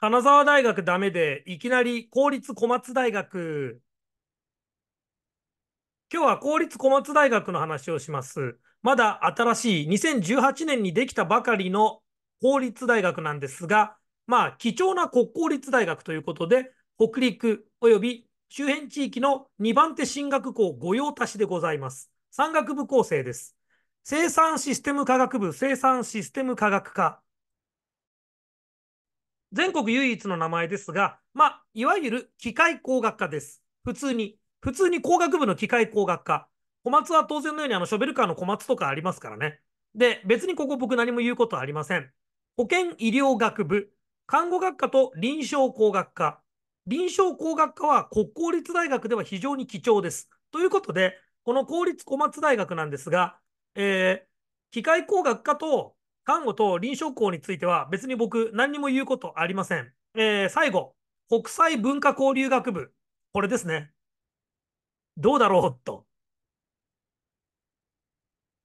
金沢大学ダメで、いきなり公立小松大学。今日は公立小松大学の話をします。まだ新しい2018年にできたばかりの公立大学なんですが、まあ、貴重な国公立大学ということで、北陸及び周辺地域の2番手進学校御用達でございます。山岳部構成です。生産システム科学部生産システム科学科全国唯一の名前ですが、まあ、いわゆる機械工学科です。普通に。普通に工学部の機械工学科。小松は当然のようにあのショベルカーの小松とかありますからね。で、別にここ僕何も言うことはありません。保健医療学部、看護学科と臨床工学科。臨床工学科は国公立大学では非常に貴重です。ということで、この公立小松大学なんですが、えー、機械工学科と看護と臨床校については別に僕何にも言うことありません。えー、最後、国際文化交流学部。これですね。どうだろうと。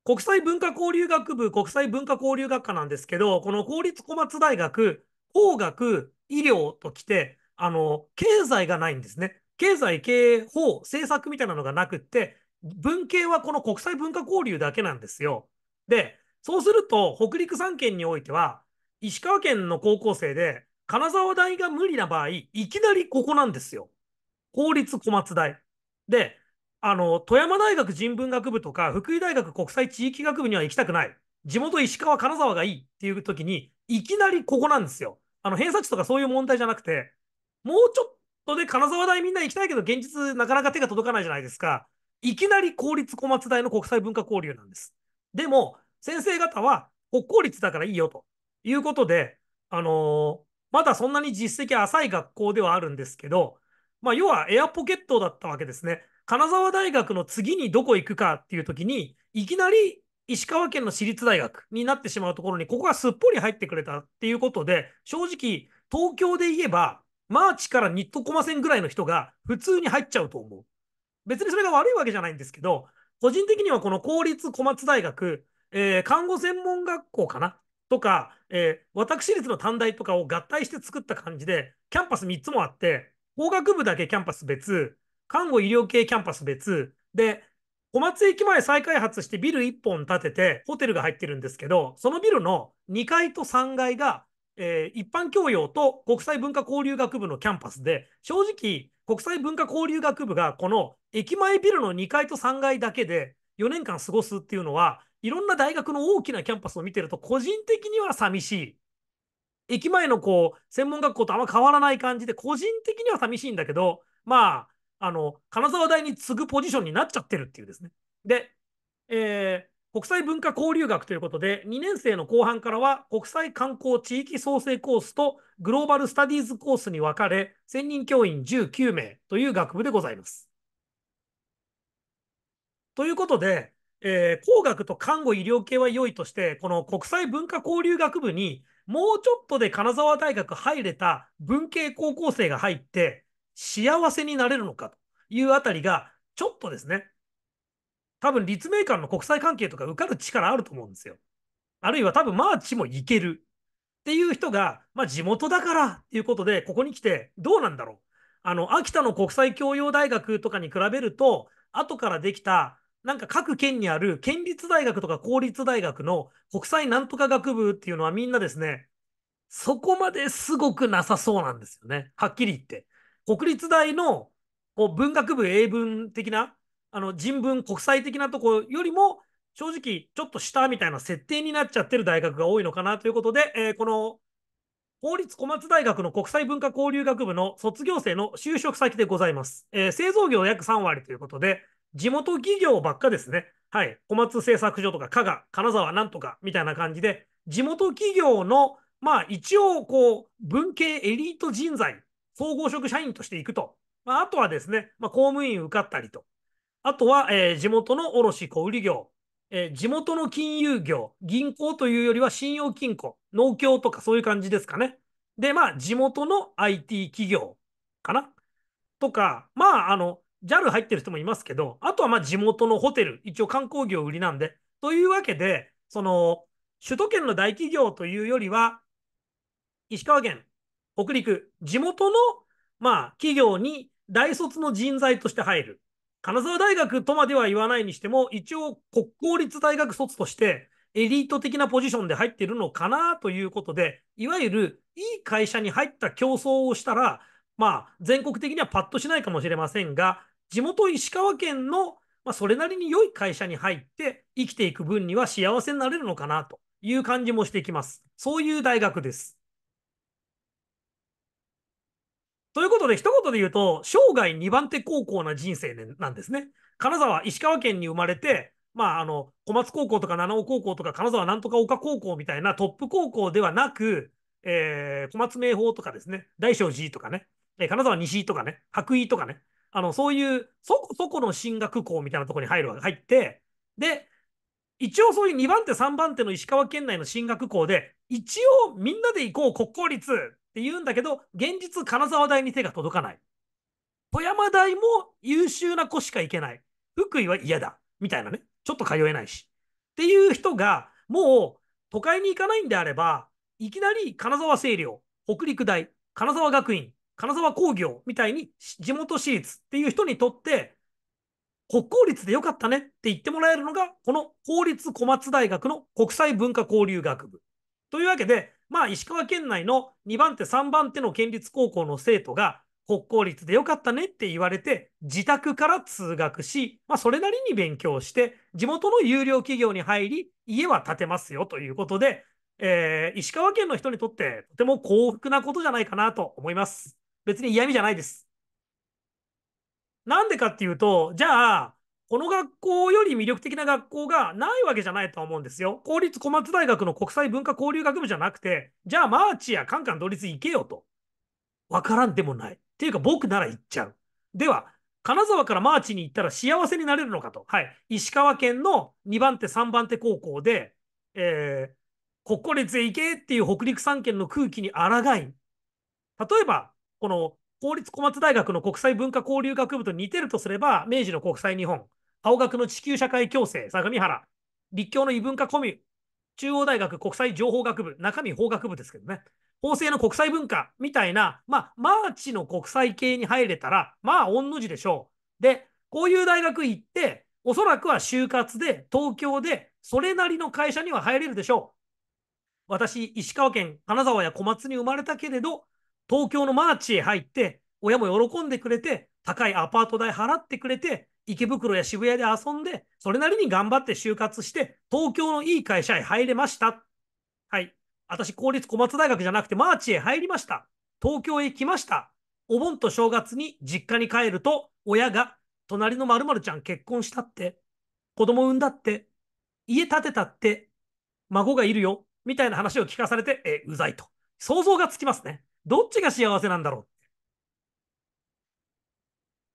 国際文化交流学部、国際文化交流学科なんですけど、この公立小松大学、法学、医療ときて、あの、経済がないんですね。経済、経営、法、政策みたいなのがなくって、文系はこの国際文化交流だけなんですよ。で、そうすると、北陸3県においては、石川県の高校生で、金沢大が無理な場合、いきなりここなんですよ。公立小松大。で、あの、富山大学人文学部とか、福井大学国際地域学部には行きたくない。地元石川、金沢がいいっていう時に、いきなりここなんですよ。あの、偏差値とかそういう問題じゃなくて、もうちょっとで金沢大みんな行きたいけど、現実なかなか手が届かないじゃないですか。いきなり公立小松大の国際文化交流なんです。でも、先生方は国公立だからいいよということで、あのー、まだそんなに実績浅い学校ではあるんですけど、まあ、要はエアポケットだったわけですね。金沢大学の次にどこ行くかっていう時に、いきなり石川県の私立大学になってしまうところに、ここがすっぽり入ってくれたっていうことで、正直、東京で言えば、マーチからニットコマ線ぐらいの人が普通に入っちゃうと思う。別にそれが悪いわけじゃないんですけど、個人的にはこの公立小松大学、えー、看護専門学校かなとか、えー、私立の短大とかを合体して作った感じで、キャンパス3つもあって、法学部だけキャンパス別、看護医療系キャンパス別、で、小松駅前再開発してビル1本建てて、ホテルが入ってるんですけど、そのビルの2階と3階が、えー、一般教養と国際文化交流学部のキャンパスで、正直、国際文化交流学部がこの駅前ビルの2階と3階だけで4年間過ごすっていうのは、いろんな大学の大きなキャンパスを見てると、個人的には寂しい。駅前のこう、専門学校とあんま変わらない感じで、個人的には寂しいんだけど、まあ、あの、金沢大に次ぐポジションになっちゃってるっていうですね。で、えー、国際文化交流学ということで、2年生の後半からは国際観光地域創生コースとグローバルスタディーズコースに分かれ、専任教員19名という学部でございます。ということで、えー、工学と看護医療系は良いとして、この国際文化交流学部に、もうちょっとで金沢大学入れた文系高校生が入って、幸せになれるのかというあたりが、ちょっとですね、多分立命館の国際関係とか受かる力あると思うんですよ。あるいは多分マーチも行けるっていう人が、まあ、地元だからっていうことで、ここに来てどうなんだろう。あの、秋田の国際教養大学とかに比べると、後からできたなんか各県にある県立大学とか公立大学の国際なんとか学部っていうのはみんなですね、そこまですごくなさそうなんですよね。はっきり言って。国立大のこう文学部英文的な、あの人文国際的なとこよりも、正直ちょっと下みたいな設定になっちゃってる大学が多いのかなということで、えー、この法律小松大学の国際文化交流学部の卒業生の就職先でございます。えー、製造業約3割ということで、地元企業ばっかですね。はい。小松製作所とか、加賀、金沢なんとかみたいな感じで、地元企業の、まあ一応、こう、文系エリート人材、総合職社員としていくと。まあ、あとはですね、まあ、公務員受かったりと。あとは、えー、地元の卸小売業、えー、地元の金融業、銀行というよりは信用金庫、農協とかそういう感じですかね。で、まあ、地元の IT 企業かなとか、まあ、あの、JAL 入ってる人もいますけど、あとはま地元のホテル、一応観光業売りなんで。というわけで、その、首都圏の大企業というよりは、石川県、北陸、地元の、まあ、企業に大卒の人材として入る。金沢大学とまでは言わないにしても、一応国公立大学卒として、エリート的なポジションで入ってるのかなということで、いわゆるいい会社に入った競争をしたら、まあ、全国的にはパッとしないかもしれませんが、地元石川県の、まあ、それなりに良い会社に入って生きていく分には幸せになれるのかなという感じもしてきます。そういう大学です。ということで、一言で言うと、生涯2番手高校な人生なんですね。金沢、石川県に生まれて、まあ、あの、小松高校とか七尾高校とか金沢なんとか岡高校みたいなトップ高校ではなく、えー、小松明法とかですね、大正寺とかね、え金沢西とかね、白衣とかね、あの、そういう、そ、そこの進学校みたいなところに入るわけ、入って、で、一応そういう2番手、3番手の石川県内の進学校で、一応みんなで行こう、国公立って言うんだけど、現実、金沢大に手が届かない。富山大も優秀な子しか行けない。福井は嫌だ。みたいなね。ちょっと通えないし。っていう人が、もう都会に行かないんであれば、いきなり金沢清涼、北陸大、金沢学院、金沢工業みたいに地元私立っていう人にとって、国公立でよかったねって言ってもらえるのが、この公立小松大学の国際文化交流学部。というわけで、まあ、石川県内の2番手、3番手の県立高校の生徒が、国公立でよかったねって言われて、自宅から通学し、まあ、それなりに勉強して、地元の有料企業に入り、家は建てますよということで、えー、石川県の人にとってとても幸福なことじゃないかなと思います。別に嫌味じゃないです。なんでかっていうと、じゃあ、この学校より魅力的な学校がないわけじゃないと思うんですよ。公立小松大学の国際文化交流学部じゃなくて、じゃあマーチやカンカン同立行けよと。わからんでもない。っていうか僕なら行っちゃう。では、金沢からマーチに行ったら幸せになれるのかと。はい。石川県の2番手、3番手高校で、えー、国公立へ行けっていう北陸3県の空気に抗い、例えばこの公立小松大学の国際文化交流学部と似てるとすれば、明治の国際日本、青学の地球社会共生、相模原、立教の異文化コミュ、中央大学国際情報学部、中身法学部ですけどね、法制の国際文化みたいな、まあ、マーチの国際系に入れたら、まあ、御の字でしょう。で、こういう大学行って、おそらくは就活で、東京で、それなりの会社には入れるでしょう。私、石川県金沢や小松に生まれたけれど、東京のマーチへ入って、親も喜んでくれて、高いアパート代払ってくれて、池袋や渋谷で遊んで、それなりに頑張って就活して、東京のいい会社へ入れました。はい。私、公立小松大学じゃなくて、マーチへ入りました。東京へ来ました。お盆と正月に実家に帰ると、親が、隣の〇〇ちゃん結婚したって、子供産んだって、家建てたって、孫がいるよ、みたいな話を聞かされて、え、うざいと。想像がつきますね。どっちが幸せなんだろう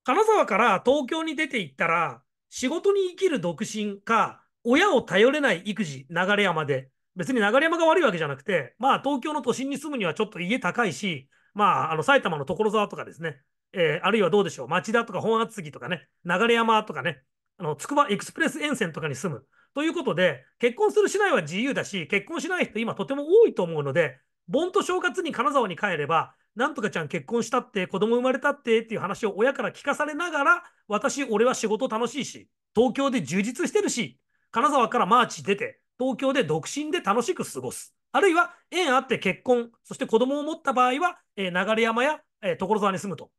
金沢から東京に出て行ったら、仕事に生きる独身か、親を頼れない育児、流山で。別に流山が悪いわけじゃなくて、まあ東京の都心に住むにはちょっと家高いし、まああの埼玉の所沢とかですね、えー、あるいはどうでしょう、町田とか本厚木とかね、流山とかね、あの筑波エクスプレス沿線とかに住む。ということで、結婚するしないは自由だし、結婚しない人今とても多いと思うので、盆と正月に金沢に帰れば、なんとかちゃん結婚したって、子供生まれたってっていう話を親から聞かされながら、私、俺は仕事楽しいし、東京で充実してるし、金沢からマーチ出て、東京で独身で楽しく過ごす。あるいは、縁あって結婚、そして子供を持った場合は、えー、流山や、えー、所沢に住むと。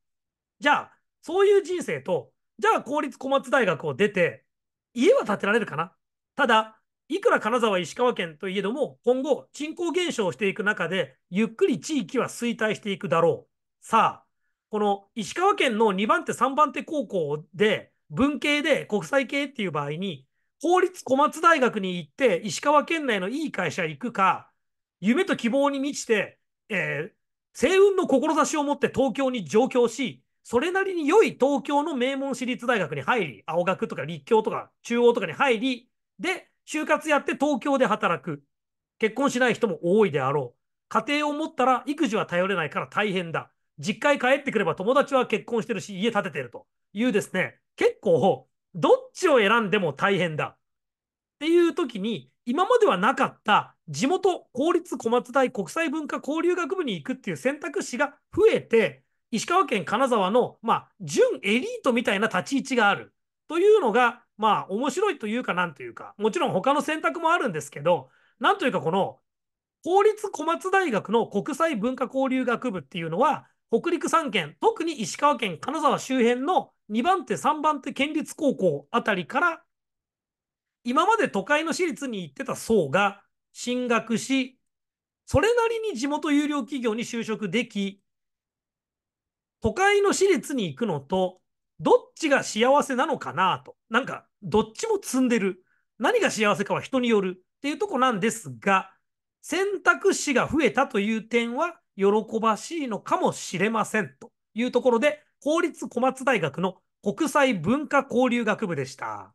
じゃあ、そういう人生と、じゃあ公立小松大学を出て、家は建てられるかなただ、いくら金沢、石川県といえども、今後、人口減少していく中で、ゆっくり地域は衰退していくだろう。さあ、この石川県の2番手、3番手高校で、文系で国際系っていう場合に、法律小松大学に行って、石川県内のいい会社行くか、夢と希望に満ちて、えー、星雲の志を持って東京に上京し、それなりに良い東京の名門私立大学に入り、青学とか立教とか中央とかに入り、で、就活やって東京で働く。結婚しない人も多いであろう。家庭を持ったら育児は頼れないから大変だ。実家へ帰ってくれば友達は結婚してるし、家建ててるというですね、結構、どっちを選んでも大変だ。っていう時に、今まではなかった地元公立小松大国際文化交流学部に行くっていう選択肢が増えて、石川県金沢の、まあ、準エリートみたいな立ち位置があるというのが、まあ、面白いというか、なんというか、もちろん他の選択もあるんですけど、なんというか、この、公立小松大学の国際文化交流学部っていうのは、北陸3県、特に石川県金沢周辺の2番手、3番手県立高校あたりから、今まで都会の私立に行ってた層が進学し、それなりに地元有料企業に就職でき、都会の私立に行くのと、どっちが幸せなのかなと。なんか、どっちも積んでる。何が幸せかは人によるっていうとこなんですが、選択肢が増えたという点は喜ばしいのかもしれませんというところで、公立小松大学の国際文化交流学部でした。